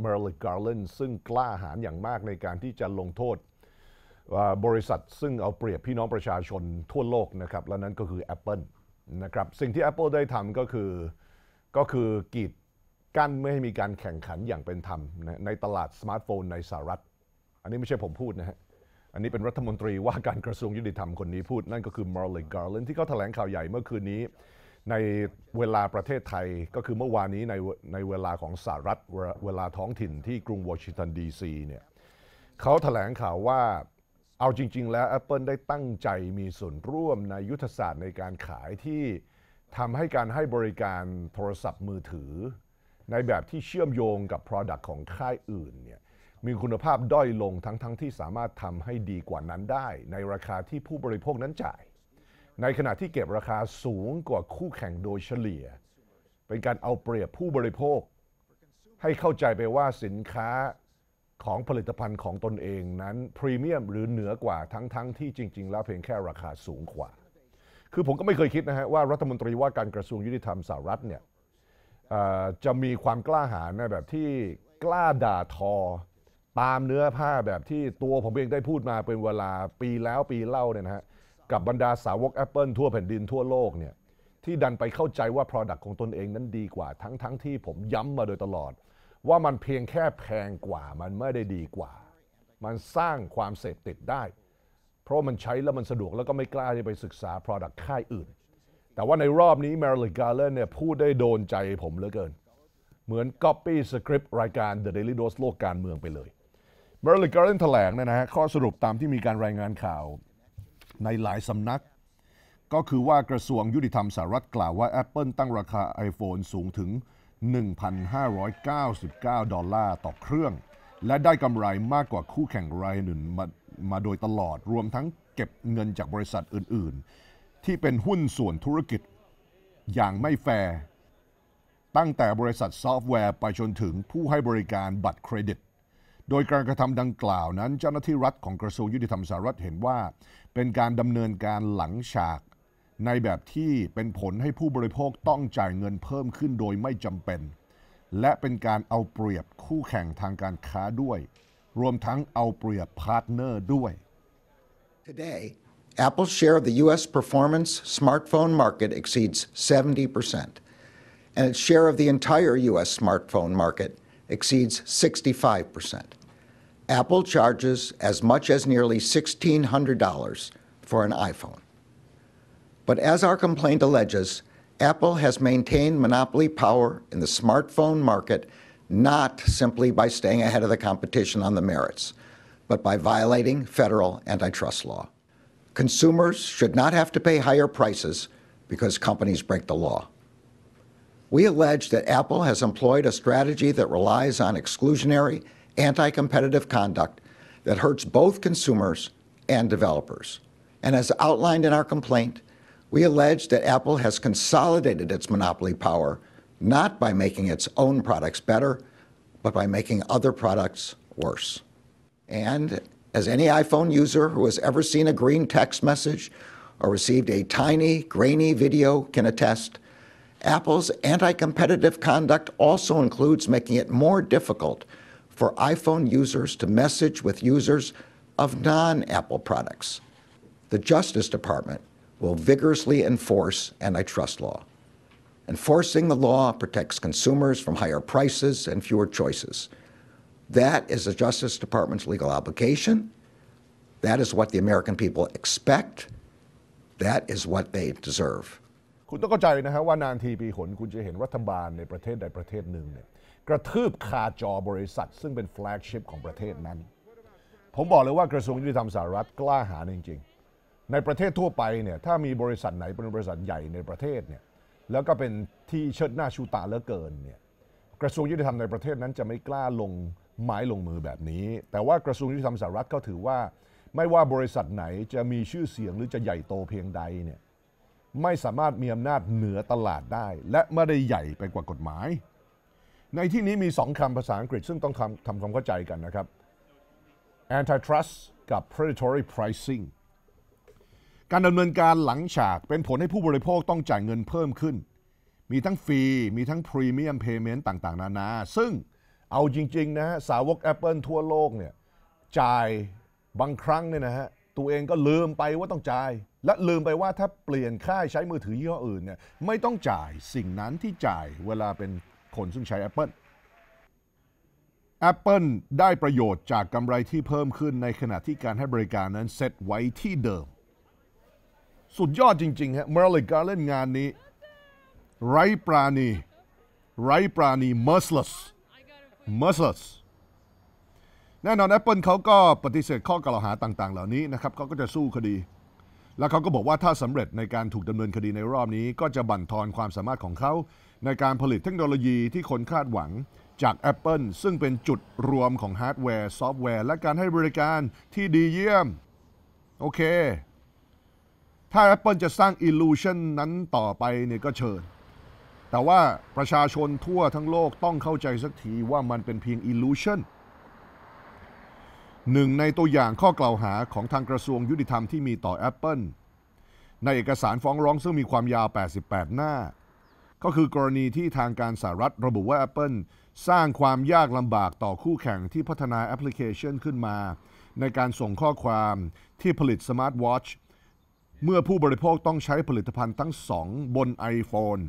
เมอร์ลิกการ์เลนซึ่งกล้าหาญอย่างมากในการที่จะลงโทษบริษัทซึ่งเอาเปรียบพี่น้องประชาชนทั่วโลกนะครับ และนั้นก็คือ Apple นะครับ สิ่งที่ Apple ได้ทำก็คือก็คือกีดกั้นไม่ให้มีการแข่งขันอย่างเป็นธรรมนะในตลาดสมาร์ทโฟนในสหรัฐ อันนี้ไม่ใช่ผมพูดนะฮะ อันนี้เป็นรัฐมนตรีว่าการกระทรวงยุติธรรมคนนี้พูด นั่นก็คือ Merrick Garland ที่เขาแถลงข่าวใหญ่เมื่อคืนนี้ในเวลาประเทศไทยก็คือเมื่อวานนี้ในในเวลาของสหรัฐเวลาท้องถิ่นที่กรุงวอชิงตันดีซีเนี่ยเขาถแถลงข่าวว่าเอาจริงๆแล้ว Apple ได้ตั้งใจมีส่วนร่วมในยุทธศาสตร์ในการขายที่ทำให้การให้บริการโทรศัพท์มือถือ ในแบบที่เชื่อมโยงกับ Product ของค่ายอื่นเนี่ยมีคุณภาพด้อยลงทั้งๆทที่สามารถทำให้ดีกว่านั้นได้ ในราคาที่ผู้บริโภคนั้นจ่ายในขณะที่เก็บราคาสูงกว่าคู่แข่งโดยเฉลี่ย เป็นการเอาเปรียบผู้บริโภค ให้เข้าใจไปว่าสินค้าของผลิตภัณฑ์ของตนเองนั้นพรีเมียมหรือเหนือกว่าทั้งๆทที่จริงๆ แล้วเพียงแค่ราคาสูงกว่า คือผมก็ไม่เคยคิดนะฮะว่ารัฐมนตรีว่าการกระทรวงยุติธรรมสหรัฐเนี่ยจะมีความกล้าหาญแบบที่กล้าด่าทอตามเนื้อผ้าแบบที่ตัวผมเองได้พูดมาเป็นเวลาปีแล้วปีเล่าเนี่ยนะฮะกับบรรดาสาวก Apple ทั่วแผ่นดินทั่วโลกเนี่ยที่ดันไปเข้าใจว่า Product ของตนเองนั้นดีกว่า ทั้งทที่ผมย้ำมาโดยตลอด ว่ามันเพียงแค่แพงกว่ามันไม่ได้ดีกว่า มันสร้างความเสพติดได้ เพราะมันใช้แล้วมันสะดวกแล้วก็ไม่กล้าที่ไปศึกษา Product ค่ายอื่น แต่ว่าในรอบนี้ Marilyn Garland เนี่ยพูดได้โดนใจผมเหลือเกิน เหมือน Copy Script รายการ The Daily Dose โลกการเมืองไปเลย Marilyn Garland แถลงนะฮะข้อสรุปตามที่มีการรายงานข่าวในหลายสำนักก็คือว่ากระทรวงยุติธรรมสหรัฐกล่าวว่า Apple ตั้งราคา iPhone สูงถึง 1,599 ดอลลาร์ต่อเครื่อง และได้กำไรมากกว่าคู่แข่งรายหนึ่งมามาโดยตลอดรวมทั้งเก็บเงินจากบริษัทอื่นๆ ที่เป็นหุ้นส่วนธุรกิจอย่างไม่แฟร์ ตั้งแต่บริษัทซอฟต์แวร์ ไปจนถึงผู้ให้บริการบัตรเครดิตโดยการกระทำดังกล่าว นั้นเจ้าหน้าที่รัฐของกระทรวงยุติธรรมสหรัฐเห็นว่า เป็นการดำเนินการหลังฉาก ในแบบที่เป็นผลให้ผู้บริโภคต้องจ่ายเงินเพิ่มขึ้นโดยไม่จำเป็น และเป็นการเอาเปรียบคู่แข่งทางการค้าด้วย รวมทั้งเอาเปรียบพาร์ทเนอร์ด้วย Today Apple's share of the U.S. performance smartphone market exceeds 70 and its share of the entire U.S. smartphone market exceeds 65 Apple charges as much as nearly $1,600 for an iPhone. But as our complaint alleges, Apple has maintained monopoly power in the smartphone market not simply by staying ahead of the competition on the merits, but by violating federal antitrust law. Consumers should not have to pay higher prices because companies break the law. We allege that Apple has employed a strategy that relies on exclusionary anti-competitive conduct that hurts both consumers and developers. And as outlined in our complaint, we allege that Apple has consolidated its monopoly power not by making its own products better, but by making other products worse. And as any iPhone user who has ever seen a green text message or received a tiny, grainy video can attest, Apple's anti competitive conduct also includes making it more difficult for iPhone users to message with users of non-Apple products. The Justice Department will vigorously enforce antitrust law. Enforcing the law protects consumers from higher prices and fewer choices. That is the Justice Department's legal obligation. That is what the American people expect. That is what they deserve. คุณต้องเข้าใจนะฮะว่านานทีปีหนคุณจะเห็นรัฐบาลในประเทศใดประเทศหนึ่งเนี่ยกระทืบคาจอบริษัทซึ่งเป็นแฟลกชิพของประเทศนั้น ผมบอกเลยว่ากระทรวงยุติธรรมสหรัฐกล้าหาญจริงๆ ในประเทศทั่วไปเนี่ยถ้ามีบริษัทไหนเป็นบริษัทใหญ่ในประเทศเนี่ยแล้วก็เป็นที่เชิดหน้าชูตาเหลือเกินเนี่ยกระทรวงยุติธรรมในประเทศนั้นจะไม่กล้าลงไม้ลงมือแบบนี้ แต่ว่ากระทรวงยุติธรรมสหรัฐก็ถือว่าไม่ว่าบริษัทไหนจะมีชื่อเสียงหรือจะใหญ่โตเพียงใดเนี่ยไม่สามารถมีอำนาจเหนือตลาดได้ และไม่ได้ใหญ่ไปกว่ากฎหมาย ในที่นี้มีสองคำภาษาอังกฤษซึ่งต้องทำทำความเข้าใจกันนะครับ antitrust กับ predatory pricing การดำเนินการหลังฉากเป็นผลให้ผู้บริโภคต้องจ่ายเงินเพิ่มขึ้น มีทั้งฟรี มีทั้งพรีเมียมเพย์เมนต์ต่างๆนานา ซึ่งเอาจริง ๆ นะฮะ สาวก Apple ทั่วโลกเนี่ยจ่ายบางครั้งเนี่ยนะฮะตัวเองก็ลืมไปว่าต้องจ่าย และลืมไปว่าถ้าเปลี่ยนค่ายใช้มือถือยี่ห้ออื่นเนี่ยไม่ต้องจ่ายสิ่งนั้นที่จ่ายเวลาเป็นคนซึ่งใช้ Apple Apple ได้ประโยชน์จากกำไรที่เพิ่มขึ้นในขณะที่การให้บริการนั้นเซตไว้ที่เดิม สุดยอดจริงๆฮะเมอร์ลิกาเล่นงานนี้ไร้ปราณีไร้ปราณี merciless merciless แน่นอน Apple เขาก็ปฏิเสธข้อกล่าวหาต่างๆ เหล่านี้นะครับเขาก็จะสู้คดี แล้วเขาก็บอกว่าถ้าสำเร็จในการถูกดำเนินคดีในรอบนี้ ก็จะบั่นทอนความสามารถของเขา ในการผลิตเทคโนโลยีที่คนคาดหวังจาก Apple ซึ่งเป็นจุดรวมของฮาร์ดแวร์ซอฟต์แวร์ และการให้บริการที่ดีเยี่ยมโอเค ถ้า Apple จะสร้าง Illusion นั้นต่อไปเนี่ยก็เชิญแต่ว่าประชาชนทั่วทั้งโลกต้องเข้าใจสักทีว่ามันเป็นเพียง Illusion หนึ่งในตัวอย่างข้อกล่าวหาของทางกระทรวงยุติธรรมที่มีต่อ Apple ในเอกสารฟ้องร้องซึ่งมีความยาว 88 หน้า ก็คือกรณีที่ทางการสหรัฐระบุว่า Apple สร้างความยากลำบากต่อคู่แข่งที่พัฒนาแอปพลิเคชันขึ้นมา ในการส่งข้อความที่ผลิตสมาร์ทวอชเมื่อผู้บริโภคต้องใช้ผลิตภัณฑ์ทั้งสองบน iPhone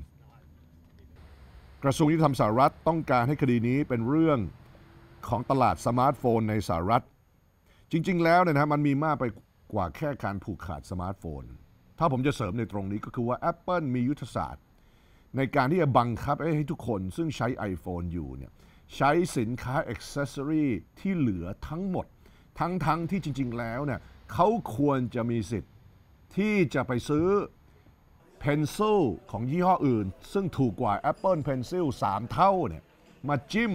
กระทรวงยุติธรรมสหรัฐต้องการให้คดีนี้เป็นเรื่องของตลาดสมาร์ทโฟน ในสหรัฐจริง ๆ แล้วเนี่ยนะมันมีมากไปกว่าแค่การผูกขาดสมาร์ทโฟน ถ้าผมจะเสริมในตรงนี้ก็คือว่า Apple มียุทธศาสตร์ ในการที่จะบังคับให้ทุกคนซึ่งใช้ iPhone อยู่เนี่ยใช้สินค้าอ c c e เซ o r อรีที่เหลือทั้งหมด ทั้ง ๆทที่จริงๆ แล้วเนี่ยเขาควรจะมีสิทธิ์ ที่จะไปซื้อ Pencil ของยี่ห้ออื่น ซึ่งถูกกว่า Apple Pencil 3 เท่าเนี่ยมาจิ้ม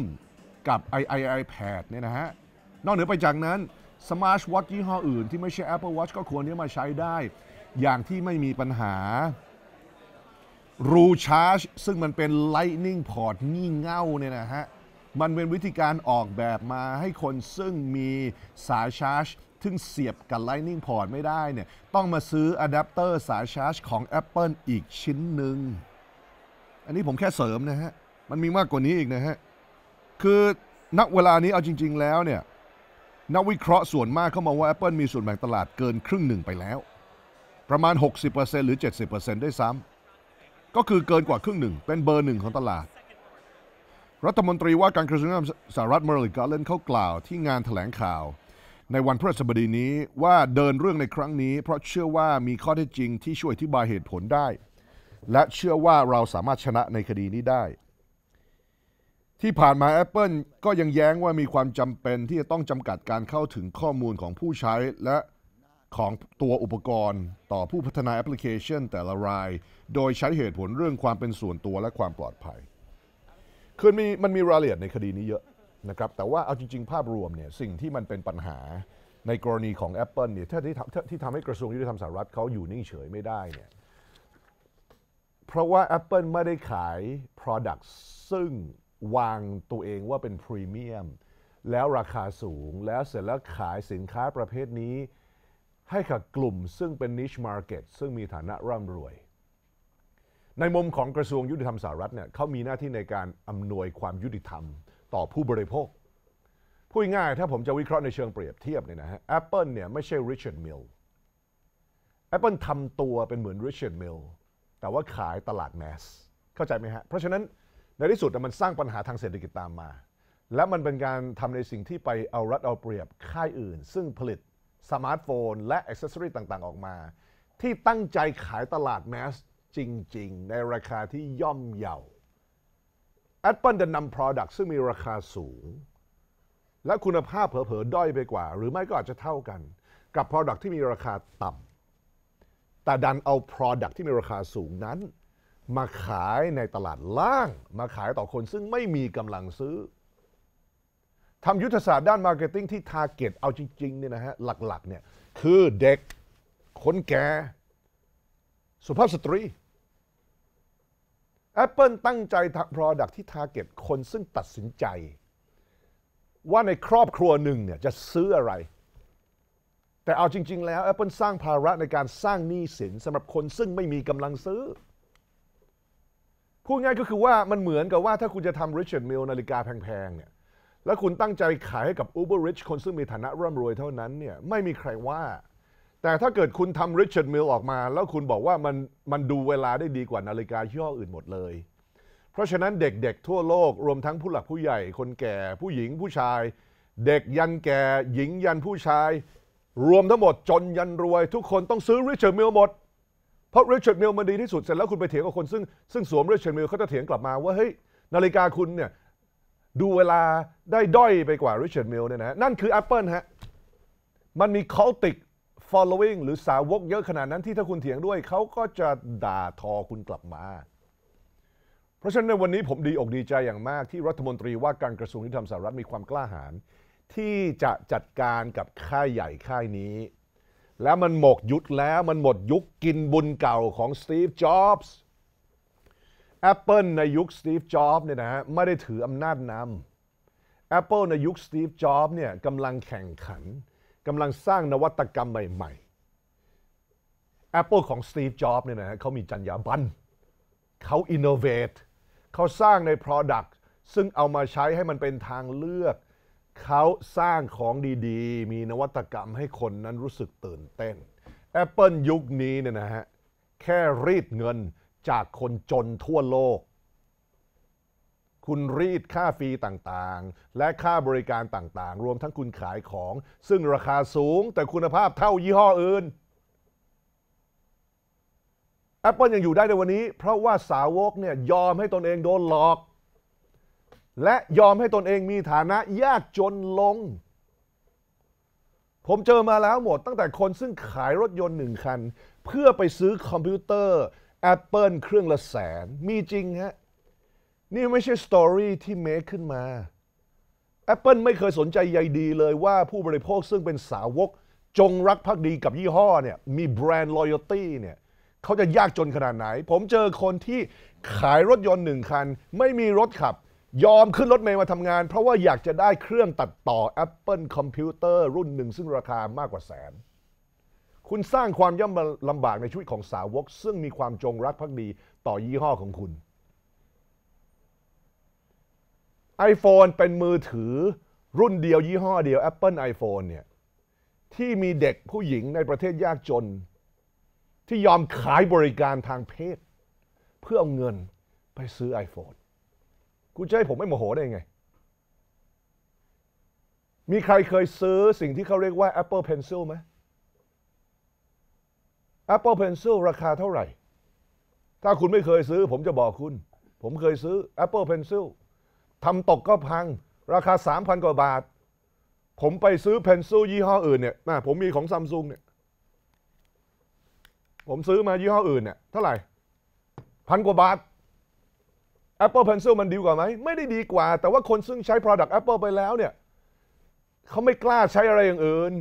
กับ i i iPad เนี่ยนะฮะนอกเหนือไปจากนั้นสมาร์ทวอทยี่ห้ออื่น ที่ไม่ใช่ Apple Watch ก็ควรที่มาใช้ได้ อย่างที่ไม่มีปัญหารูชาร์จซึ่งมันเป็น Lightning Port งี่เง่าเนี่ยนะฮะมันเป็นวิธีการออกแบบมาให้คนซึ่งมีสายชาร์จซึ่งเสียบกับ Lightning Port ไม่ได้เนี่ยต้องมาซื้ออะแดปเตอร์สายชาร์จของ Apple อีกชิ้นหนึ่งอันนี้ผมแค่เสริมนะฮะ มันมีมากกว่านี้อีกนะฮะ คือณเวลานี้เอาจริง ๆ แล้วเนี่ยนักวิเคราะห์ส่วนมากเข้ามาว่า Apple มีส่วนแบ่งตลาดเกินครึ่งหนึ่งไปแล้ว ประมาณ 60%หรือ 70%ด้วยซ้ำก็คือเกินกว่าครึ่งหนึ่ง เป็นเบอร์หนึ่งของตลาด รัฐมนตรีว่าการกระทรวงการสหรัฐเมอร์ลิกาเลนเข้ากล่าวที่งานถแถลงข่าว ในวันพฤหัสบดีนี้ว่าเดินเรื่องในครั้งนี้เพราะเชื่อว่ามีข้อเท็จจริงที่ช่วยอธิบายเหตุผลได้ และเชื่อว่าเราสามารถชนะในคดีนี้ได้ที่ผ่านมา Apple ก็ยังแย้งว่ามีความจำเป็นที่จะต้องจำกัดการเข้าถึงข้อมูลของผู้ใช้และของตัวอุปกรณ์ ต่อผู้พัฒนาแอปพลิเคชันแต่ละราย โดยใช้เหตุผลเรื่องความเป็นส่วนตัวและความปลอดภัย คือมีมันมีรายละเอียดในคดีนี้เยอะนะครับ แต่ว่าเอาจริง ๆ ภาพรวมเนี่ยสิ่งที่มันเป็นปัญหาในกรณีของ Apple เนี่ยถ้าที่ทำที่ทำให้กระทรวงยุติธรรมสหรัฐเขาอยู่นิ่งเฉยไม่ได้เนี่ยเพราะว่า Apple ไม่ได้ขาย p r o d u c t ซึ่งวางตัวเองว่าเป็นพรีเมียมแล้วราคาสูง แล้วเสร็จแล้วขายสินค้าประเภทนี้ ให้กับกลุ่มซึ่งเป็นนิชมาร์เก็ตซึ่งมีฐานะร่ำรวย ในมุมของกระทรวงยุติธรรมสหรัฐเนี่ยเขามีหน้าที่ในการอำนวยความยุติธรรม ต่อผู้บริโภคพูดง่ายถ้าผมจะวิเคราะห์ในเชิงเปรียบเทียบเนี่ยนะฮะแอปเปิลเนี่ยไม่ใช่ริชาร์ดมิลแอปเปิลทำตัวเป็นเหมือนริชาร์ดมิลแต่ว่าขายตลาดแมสเข้าใจไหมฮะเพราะฉะนั้นในที่สุดมันสร้างปัญหาทางเศรษฐกิจตามมา และมันเป็นการทำในสิ่งที่ไปเอารัดเอาเปรียบค่ายอื่น ซึ่งผลิต สมาร์ทโฟน และอ็อกรณสซอรีต่างๆ ออกมา ที่ตั้งใจขายตลาดแมสจริงๆ ในราคาที่ย่อมเยา Apple จะนำ Product ซึ่งมีราคาสูง และคุณภาพเผลอๆ ด้อยไปกว่า หรือไม่ก็อาจจะเท่ากัน กับ Product ที่มีราคาต่ำแต่ดันเอา Product ที่มีราคาสูงนั้นมาขายในตลาดล่าง มาขายต่อคนซึ่งไม่มีกำลังซื้อทำยุทธศาสตร์ด้านมาร์เก็ตติ้งที่ทาร์เก็ตเอาจริงๆเนี่ยนะฮะ หลักๆเนี่ยคือเด็ก คนแก่สุภาพสตรี Apple ตั้งใจทำ Product ที่ทาร์เก็ตคนซึ่งตัดสินใจ ว่าในครอบครัวหนึ่งเนี่ยจะซื้ออะไร แต่เอาจริง ๆแล้ว Apple สร้างภาระในการสร้างหนี้สินสำหรับคนซึ่งไม่มีกำลังซื้อพูดง่ายก็คือว่ามันเหมือนกับว่าถ้าคุณจะทำ Richard m i l l นาฬิกาแพงๆเนี่ยแล้วคุณตั้งใจขายให้กับ Uber Rich คนซึ่งมีฐานะร่ำรวยเท่านั้นเนี่ยไม่มีใครว่า แต่ถ้าเกิดคุณทำ Richard m i l l ออกมา แล้วคุณบอกว่ามันมันดูเวลาได้ดีกว่านาฬิกายี่ออื่นหมดเลย เพราะฉะนั้นเด็ก ๆ ทั่วโลก รวมทั้งผู้หลักผู้ใหญ่คนแก่ผู้หญิงผู้ชาย เด็กยันแก่หญิงยันผู้ชาย รวมทั้งหมดจนยันรวย ทุกคนต้องซื้อ Richard m i l l หมดเพราะริชาร์ดมิลมันดีที่สุดเสร็จแล้วคุณไปเถียงกับคนซึ่งซึ่งสวมริชาร์ดมิลเขาจะเถียงกลับมาว่า เฮ้ย นาฬิกาคุณเนี่ยดูเวลาได้ด้อยไปกว่าริชาร์ดมิลเนี่ยนะนั่นคือ Apple ฮะ มันมีค u าติก following หรือสาวกเยอะขนาดนั้นที่ถ้าคุณเถียงด้วยเขาก็จะด่าทอคุณกลับมา เพราะฉะนั้นวันนี้ผมดีอกดีใจอย่างมากที่รัฐมนตรีว่าการกระทรวงยุติธรรมสหรัฐมีความกล้าหาญที่จะจัดการกับค่ายใหญ่ค่ายนี้แล้วมันหมกยุดแล้วมันหมดยุคกินบุญเก่าของสตีฟจ็อบส์แอปเปิลในยุคสตีฟจ็อบส์เนี่ยนะฮะไม่ได้ถืออำนาจนำแอปเปิลในยุคสตีฟจ็อบส์เนี่ยกำลังแข่งขันกำลังสร้างนวัตกรรมใหม่ ๆ Apple ของสตีฟจ็อบส์เนี่ยนะฮะเขามีจรรยาบรรณเขาอินโนเวทเขาสร้างใน Product ซึ่งเอามาใช้ให้มันเป็นทางเลือกเขาสร้างของดี ๆ มีนวัตกรรมให้คนนั้นรู้สึกตื่นเต้น Apple ยุคนี้เนี่ยนะฮะแค่รีดเงินจากคนจนทั่วโลก คุณรีดค่าฟรีต่างๆ และค่าบริการต่างๆ รวมทั้งคุณขายของ ซึ่งราคาสูงแต่คุณภาพเท่ายี่ห้ออื่น Apple ยังอยู่ได้ในวันนี้เพราะว่าสาวกเนี่ยยอมให้ตนเองโดนหลอกและยอมให้ตนเองมีฐานะยากจนลง ผมเจอมาแล้วหมด ตั้งแต่คนซึ่งขายรถยนต์หนึ่งคัน เพื่อไปซื้อคอมพิวเตอร์ Apple เครื่องละแสนมีจริงฮะนี่ไม่ใช่สตอรี่ที่เมคขึ้นมา Apple ไม่เคยสนใจใยดีเลยว่าผู้บริโภคซึ่งเป็นสาวกจงรักภักดีกับยี่ห้อเนี่ยมีแบรนด์ลอยตี้เนี่ยเขาจะยากจนขนาดไหน ผมเจอคนที่ขายรถยนต์หนึ่งคัน ไม่มีรถขับยอมขึ้นรถเมล์มาทำงานเพราะว่าอยากจะได้เครื่องตัดต่อ Apple Computer รุ่นหนึ่งซึ่งราคามากกว่าแสน คุณสร้างความย่ำลำบากในชีวิตของสาวกซึ่งมีความจงรักภักดีต่อยี่ห้อของคุณ iPhone เป็นมือถือรุ่นเดียวยี่ห้อเดียว Apple iPhone เนี่ย ที่มีเด็กผู้หญิงในประเทศยากจน ที่ยอมขายบริการทางเพศ เพื่อเอาเงินไปซื้อ iPhone คุณจะให้ผมไม่โมโหได้ไง มีใครเคยซื้อสิ่งที่เขาเรียกว่า Apple Pencil ไหม Apple Pencil ราคาเท่าไหร่ ถ้าคุณไม่เคยซื้อ ผมจะบอกคุณ ผมเคยซื้อ Apple Pencil ทำตกก็พัง ราคา 3,000กว่าบาท ผมไปซื้อ Pencil ยี่ห้ออื่นเนี่ยาผมมีของซัมซุงเนี่ย ผมซื้อมายี่ห้ออื่นเนี่ยเท่าไหร่ พันกว่าบาท Apple Pencil มันดีกว่าไหมไม่ได้ดีกว่า แต่ว่าคนซึ่งใช้ Product Apple ไปแล้วเนี่ยเขาไม่กล้าใช้อะไรอย่างอื่น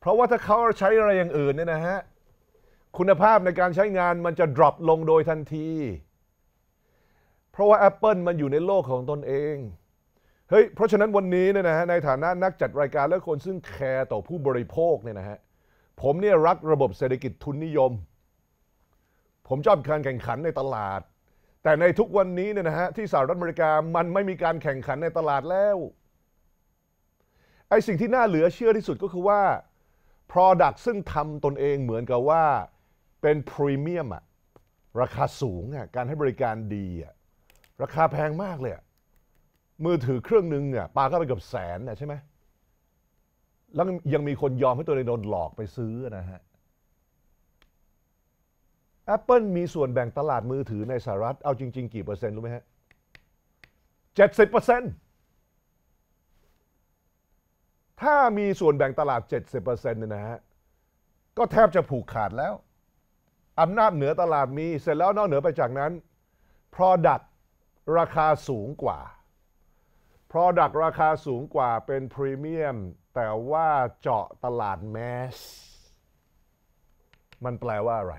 เพราะว่าถ้าเขาใช้อะไรอย่างอื่นเนี่ยนะฮะ คุณภาพในการใช้งานมันจะดรอปลงโดยทันที เพราะว่า Apple มันอยู่ในโลกของตนเองเฮ้ยเพราะฉะนั้นวันนี้เนี่ยนะฮะในฐานะนักจัดรายการและคนซึ่งแคร์ต่อผู้บริโภคเนี่ยนะฮะผมเนี่ยรักระบบเศรษฐกิจทุนนิยม ผมชอบการแข่งขันในตลาดแต่ในทุกวันนี้เนี่ยนะฮะที่สหรัฐอเมริกา มันไม่มีการแข่งขันในตลาดแล้วไอสิ่งที่น่าเหลือเชื่อที่สุดก็คือว่า Product ซึ่งทำตนเองเหมือนกับว่าเป็นพรีเมียมอะราคาสูงอะการให้บริการดีอะราคาแพงมากเลยมือถือเครื่องหนึ่งอะปาก็ไปเกือบแสนอะใช่ไหมแล้วยังมีคนยอมให้ตัวเองโดนหลอกไปซื้อนะฮะ Apple มีส่วนแบ่งตลาดมือถือในสหรัฐเอาจริงๆ กี่เปอร์เซ็นต์รู้ไหมฮะเจ็ดสิบเปอร์เซ็นต์ถ้ามีส่วนแบ่งตลาด 70%เนี่ยนะฮะ ก็แทบจะผูกขาดแล้วอำนาจเหนือตลาดมีเสร็จแล้วนอกเหนือไปจากนั้น Product ราคาสูงกว่า Product ราคาสูงกว่าเป็นพรีเมียมแต่ว่าเจาะตลาดแมส มันแปลว่าอะไร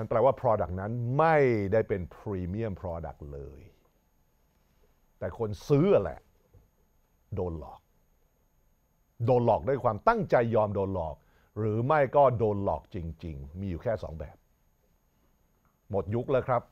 มันแปลว่า Product นั้นไม่ได้เป็น Premium Product เลย แต่คนซื้อแหละ โดนหลอก โดนหลอกด้วยความตั้งใจยอมโดนหลอก หรือไม่ก็โดนหลอกจริง ๆ มีอยู่แค่สองแบบ หมดยุคแล้วครับ